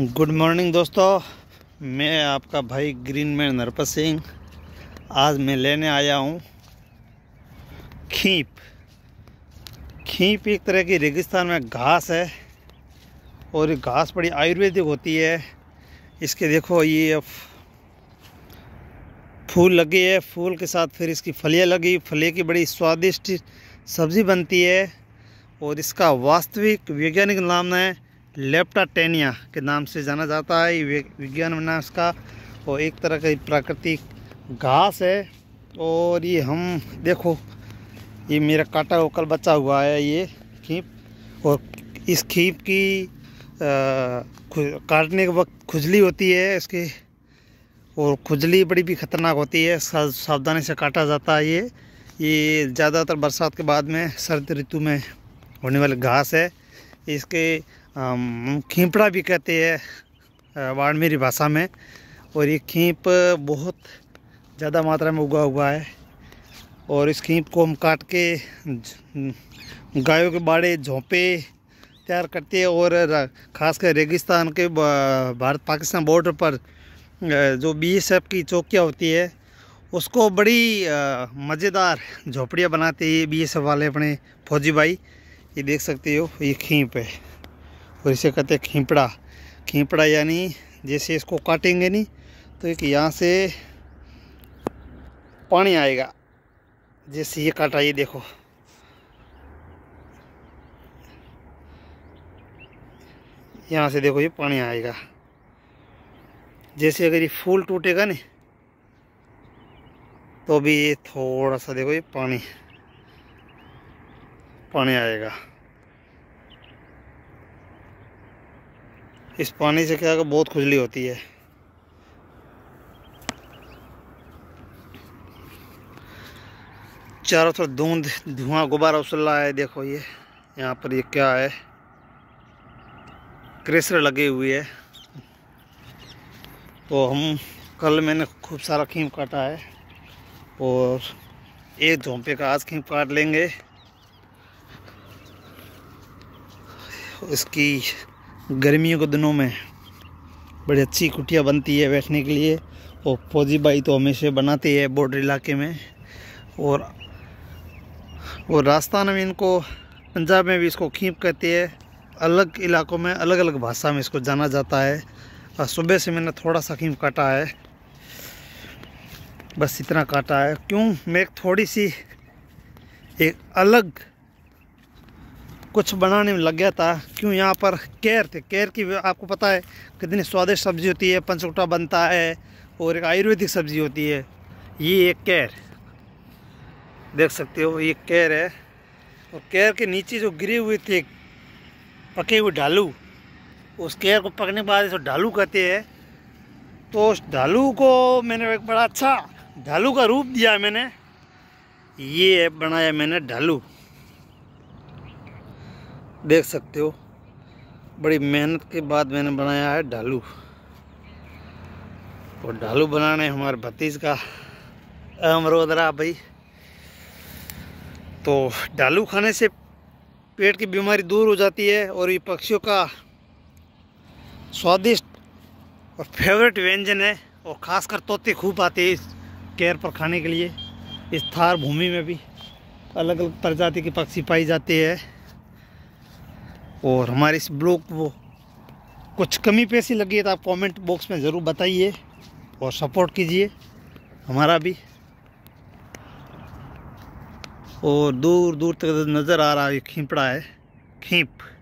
good morning दोस्तों मैं आपका भाई ग्रीन मैन नरपत सिंह आज मैं लेने आया हूँ खीप खीप एक तरह की रेगिस्तान में घास है और ये घास बड़ी आयुर्वेदिक होती है इसके देखो ये फूल लगी है फूल के साथ फिर इसकी फलियाँ लगी फलिया की बड़ी स्वादिष्ट सब्ज़ी बनती है और इसका वास्तविक वैज्ञानिक नाम है लेप्टाटेनिया के नाम से जाना जाता है ये विज्ञान नाम इसका और एक तरह का प्राकृतिक घास है और ये हम देखो ये मेरा काटा होकर बचा हुआ है ये खीप और इस खीप की आ, काटने के वक्त खुजली होती है इसके और खुजली बड़ी भी ख़तरनाक होती है सावधानी से काटा जाता है ये ये ज़्यादातर बरसात के बाद में सर्द ऋतु में होने वाली घास है इसके खींपड़ा भी कहते हैं वाड़मेरी भाषा में और ये खींप बहुत ज़्यादा मात्रा में उगा हुआ है और इस खींप को हम काट के गायों के बाड़े झोंपे तैयार करते हैं और ख़ासकर रेगिस्तान के भारत पाकिस्तान बॉर्डर पर जो बी एस एफ की चौकियाँ होती है उसको बड़ी मज़ेदार झोपड़ियाँ बनाते हैं बी एस एफ वाले अपने फौजी भाई ये देख सकते हो ये खींप है और इसे कहते हैं खींपड़ा खींपड़ा यानी जैसे इसको काटेंगे नहीं तो एक यहाँ से पानी आएगा जैसे ये काटा ये देखो यहाँ से देखो ये पानी आएगा जैसे अगर ये फूल टूटेगा नहीं तो भी ये थोड़ा सा देखो ये पानी पानी आएगा इस पानी से क्या बहुत खुजली होती है चारों तरफ धूंध धुआं गुब्बारा उछल रहा है देखो ये यहाँ पर ये क्या है क्रेसर लगी हुई है तो हम कल मैंने खूब सारा खीम काटा है और एक धोपे का आज खीम काट लेंगे उसकी गर्मियों के दिनों में बड़ी अच्छी कुटिया बनती है बैठने के लिए और फौजी बाई तो हमेशा बनाते हैं बॉर्डर इलाके में और वो राजस्थान में इनको पंजाब में भी इसको खींप कहते हैं अलग इलाकों में अलग अलग भाषा में इसको जाना जाता है और सुबह से मैंने थोड़ा सा खींप काटा है बस इतना काटा है क्यों मैं एक थोड़ी सी एक अलग कुछ बनाने में लग गया था क्यों यहाँ पर कैर थे कैर की आपको पता है कितनी स्वादिष्ट सब्ज़ी होती है पंचकुटा बनता है और एक आयुर्वेदिक सब्ज़ी होती है ये एक केयर देख सकते हो ये केयर है और कैर के नीचे जो गिरे हुए थे पके हुए ढालू उस केयर को पकने के बाद इसको ढालू कहते हैं तो उस ढालू को मैंने एक बड़ा अच्छा ढालू का रूप दिया है मैंने ये बनाया मैंने ढालू देख सकते हो बड़ी मेहनत के बाद मैंने बनाया है ढालू और ढालू बनाने हमारे भतीज का अहम रोद रहा भाई तो ढालू खाने से पेट की बीमारी दूर हो जाती है और ये पक्षियों का स्वादिष्ट और फेवरेट व्यंजन है और ख़ासकर तोते खूब आते हैं इस केयर पर खाने के लिए इस थार भूमि में भी अलग अलग प्रजाति के पक्षी पाई जाते हैं और हमारे इस ब्लॉग को कुछ कमी पैसी लगी है तो आप कमेंट बॉक्स में ज़रूर बताइए और सपोर्ट कीजिए हमारा भी और दूर दूर तक नज़र आ रहा है खींपड़ा है खींप